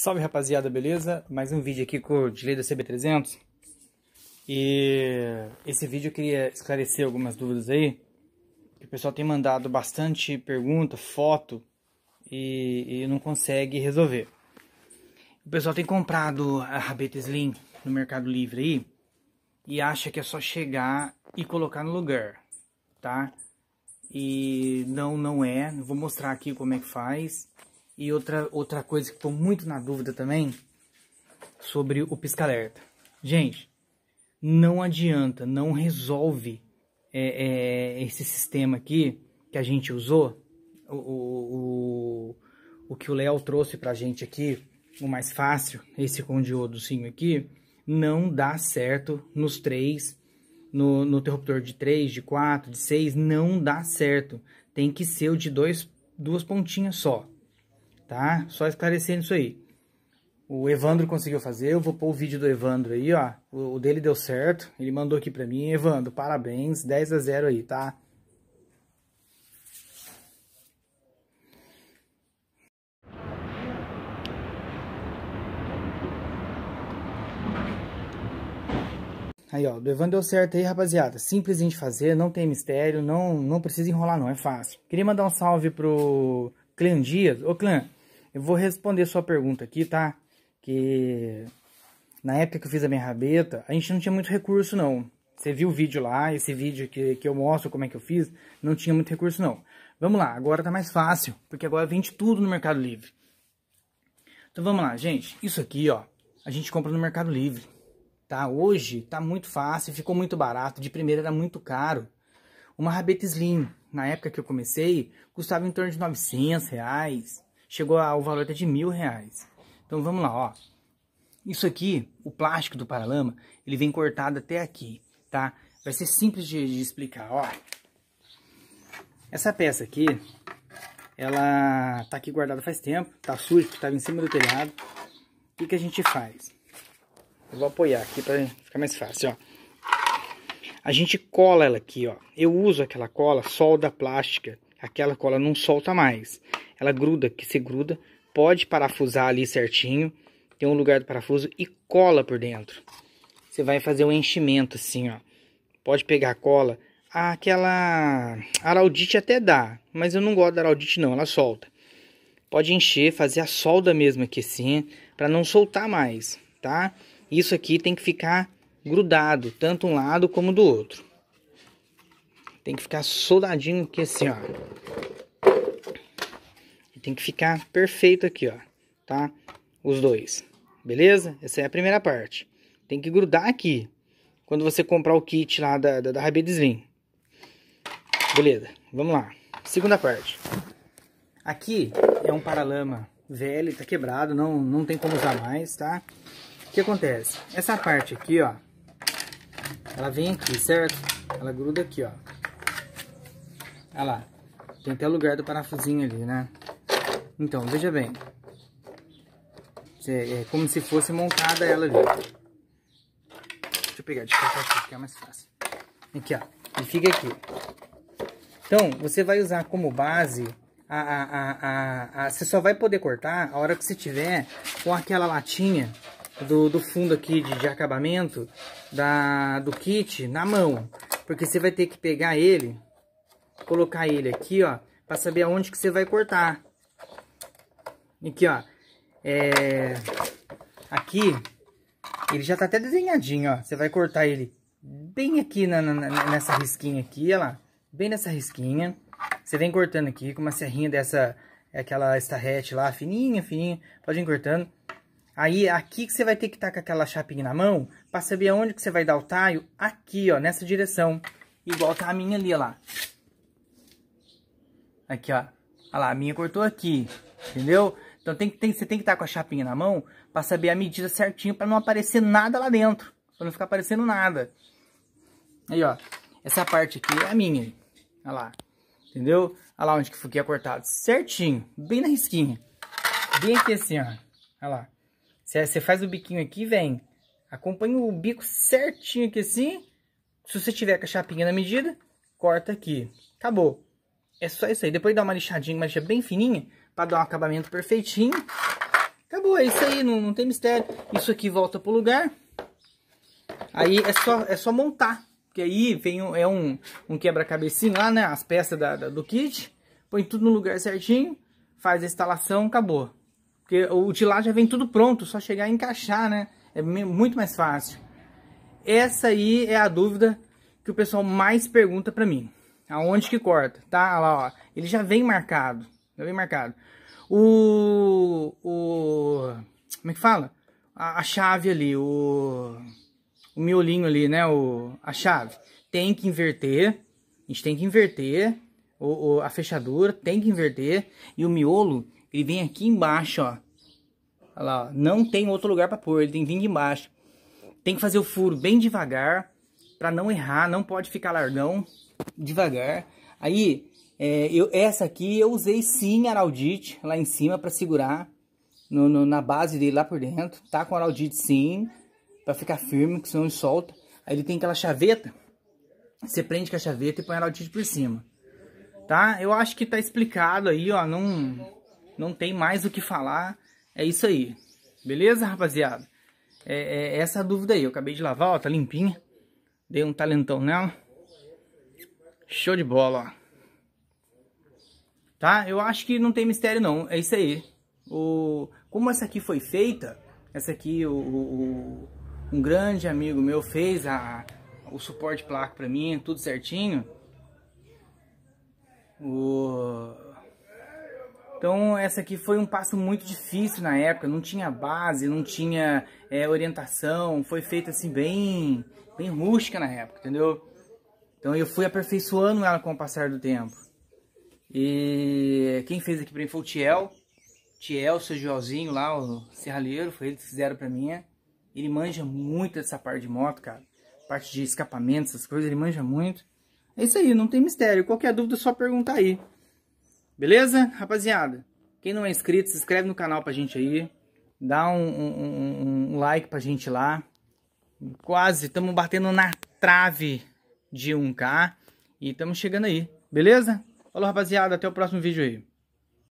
Salve rapaziada, beleza? Mais um vídeo aqui com o Delay da CB300 E esse vídeo eu queria esclarecer algumas dúvidas aí O pessoal tem mandado bastante pergunta, foto e, e não consegue resolver O pessoal tem comprado a rabeta Slim no Mercado Livre aí E acha que é só chegar e colocar no lugar, tá? E não, não é, vou mostrar aqui como é que faz e outra, outra coisa que estou muito na dúvida também, sobre o pisca-alerta. Gente, não adianta, não resolve é, é, esse sistema aqui que a gente usou, o, o, o, o que o Léo trouxe para a gente aqui, o mais fácil, esse com diodozinho aqui, não dá certo nos três, no, no interruptor de três, de quatro, de seis não dá certo. Tem que ser o de dois, duas pontinhas só tá? Só esclarecendo isso aí. O Evandro conseguiu fazer, eu vou pôr o vídeo do Evandro aí, ó. O, dele deu certo, ele mandou aqui pra mim. Evandro, parabéns, 10 a 0 aí, tá? Aí, ó, do Evandro deu certo aí, rapaziada. simples de fazer, não tem mistério, não, não precisa enrolar, não, é fácil. Queria mandar um salve pro Clã Dias. Ô, Clã, eu vou responder sua pergunta aqui, tá? Que na época que eu fiz a minha rabeta, a gente não tinha muito recurso, não. Você viu o vídeo lá, esse vídeo que, que eu mostro como é que eu fiz, não tinha muito recurso, não. Vamos lá, agora tá mais fácil, porque agora vende tudo no Mercado Livre. Então vamos lá, gente. Isso aqui, ó, a gente compra no Mercado Livre. Tá? Hoje tá muito fácil, ficou muito barato. De primeira era muito caro. Uma rabeta slim, na época que eu comecei, custava em torno de 900 reais, chegou ao valor até de mil reais. Então vamos lá, ó. Isso aqui, o plástico do paralama, ele vem cortado até aqui, tá? Vai ser simples de, de explicar, ó. Essa peça aqui, ela tá aqui guardada faz tempo, tá suja, porque tava em cima do telhado. O que, que a gente faz? Eu vou apoiar aqui para ficar mais fácil, ó a gente cola ela aqui, ó. Eu uso aquela cola solda plástica, aquela cola não solta mais ela gruda, que se gruda, pode parafusar ali certinho, tem um lugar do parafuso e cola por dentro. Você vai fazer um enchimento assim, ó. Pode pegar cola. aquela araldite até dá, mas eu não gosto da araldite não, ela solta. Pode encher, fazer a solda mesmo aqui assim, para não soltar mais, tá? Isso aqui tem que ficar grudado, tanto um lado como do outro. Tem que ficar soldadinho aqui assim, ó. Tem que ficar perfeito aqui, ó, tá? Os dois, beleza? Essa é a primeira parte. Tem que grudar aqui, quando você comprar o kit lá da, da, da Rabia Slim. Beleza, vamos lá. Segunda parte. Aqui é um paralama velho, tá quebrado, não, não tem como usar mais, tá? O que acontece? Essa parte aqui, ó, ela vem aqui, certo? Ela gruda aqui, ó. Olha lá, tem até o lugar do parafusinho ali, né? Então, veja bem. É como se fosse montada ela, ali. Deixa eu pegar, deixa eu colocar aqui, que é mais fácil. Aqui, ó. E fica aqui. Então, você vai usar como base... A, a, a, a, você só vai poder cortar a hora que você tiver com aquela latinha do, do fundo aqui de, de acabamento da, do kit na mão. Porque você vai ter que pegar ele, colocar ele aqui, ó, pra saber aonde que você vai cortar. Aqui, ó. É... Aqui, ele já tá até desenhadinho, ó. Você vai cortar ele bem aqui na, na, nessa risquinha aqui, ó lá. Bem nessa risquinha. Você vem cortando aqui com uma serrinha dessa... É aquela estarrete lá, fininha, fininha. Pode ir cortando. Aí, aqui que você vai ter que estar tá com aquela chapinha na mão, para saber aonde que você vai dar o taio, aqui, ó, nessa direção. Igual tá a minha ali, ó lá. Aqui, ó. Olha lá, a minha cortou aqui, entendeu? Então tem, tem, você tem que estar com a chapinha na mão para saber a medida certinho para não aparecer nada lá dentro. Para não ficar aparecendo nada. Aí, ó. Essa parte aqui é a minha. Olha lá. Entendeu? Olha lá onde que fiquei cortado. Certinho. Bem na risquinha. Bem aqui assim, ó. Olha lá. Você faz o biquinho aqui, vem. Acompanha o bico certinho aqui assim. Se você tiver com a chapinha na medida, corta aqui. Acabou. É só isso aí. Depois dá uma lixadinha, mas já bem fininha para dar um acabamento perfeitinho. Acabou, é isso aí, não, não tem mistério. Isso aqui volta pro lugar. Aí é só, é só montar. Porque aí vem um, é um, um quebra-cabecinho lá, né? As peças da, da, do kit. Põe tudo no lugar certinho. Faz a instalação, acabou. Porque o de lá já vem tudo pronto. Só chegar e encaixar, né? É muito mais fácil. Essa aí é a dúvida que o pessoal mais pergunta pra mim. Aonde que corta, tá? Olha lá, ó. Ele já vem marcado. Tá bem marcado. O. O. Como é que fala? A, a chave ali, o. O miolinho ali, né? O, a chave. Tem que inverter. A gente tem que inverter. O, o, a fechadura tem que inverter. E o miolo, ele vem aqui embaixo, ó. Olha lá, ó. Não tem outro lugar para pôr. Ele tem que vir embaixo. Tem que fazer o furo bem devagar. para não errar. Não pode ficar largão. Devagar. Aí, é, eu, essa aqui eu usei sim araldite lá em cima para segurar no, no, na base dele lá por dentro. Tá com araldite sim, para ficar firme, que senão ele solta. Aí ele tem aquela chaveta, você prende com a chaveta e põe araldite por cima. Tá? Eu acho que tá explicado aí, ó, não, não tem mais o que falar. É isso aí, beleza, rapaziada? É, é essa a dúvida aí, eu acabei de lavar, ó, tá limpinha. Dei um talentão nela. Show de bola, ó. Tá? Eu acho que não tem mistério não, é isso aí. O... Como essa aqui foi feita, essa aqui o, o um grande amigo meu fez a, o suporte placa para mim, tudo certinho. O... Então essa aqui foi um passo muito difícil na época, não tinha base, não tinha é, orientação, foi feita assim bem, bem rústica na época, entendeu? Então eu fui aperfeiçoando ela com o passar do tempo. E quem fez aqui para mim foi o Tiel. Tiel, seu Joãozinho lá, o serralheiro, foi ele que fizeram para mim. Ele manja muito dessa parte de moto, cara. Parte de escapamento, essas coisas, ele manja muito. É isso aí, não tem mistério. Qualquer dúvida é só perguntar aí. Beleza? Rapaziada, quem não é inscrito, se inscreve no canal pra gente aí. Dá um, um, um like pra gente lá. Quase, estamos batendo na trave de 1K. E estamos chegando aí, beleza? Falou, rapaziada. Até o próximo vídeo aí.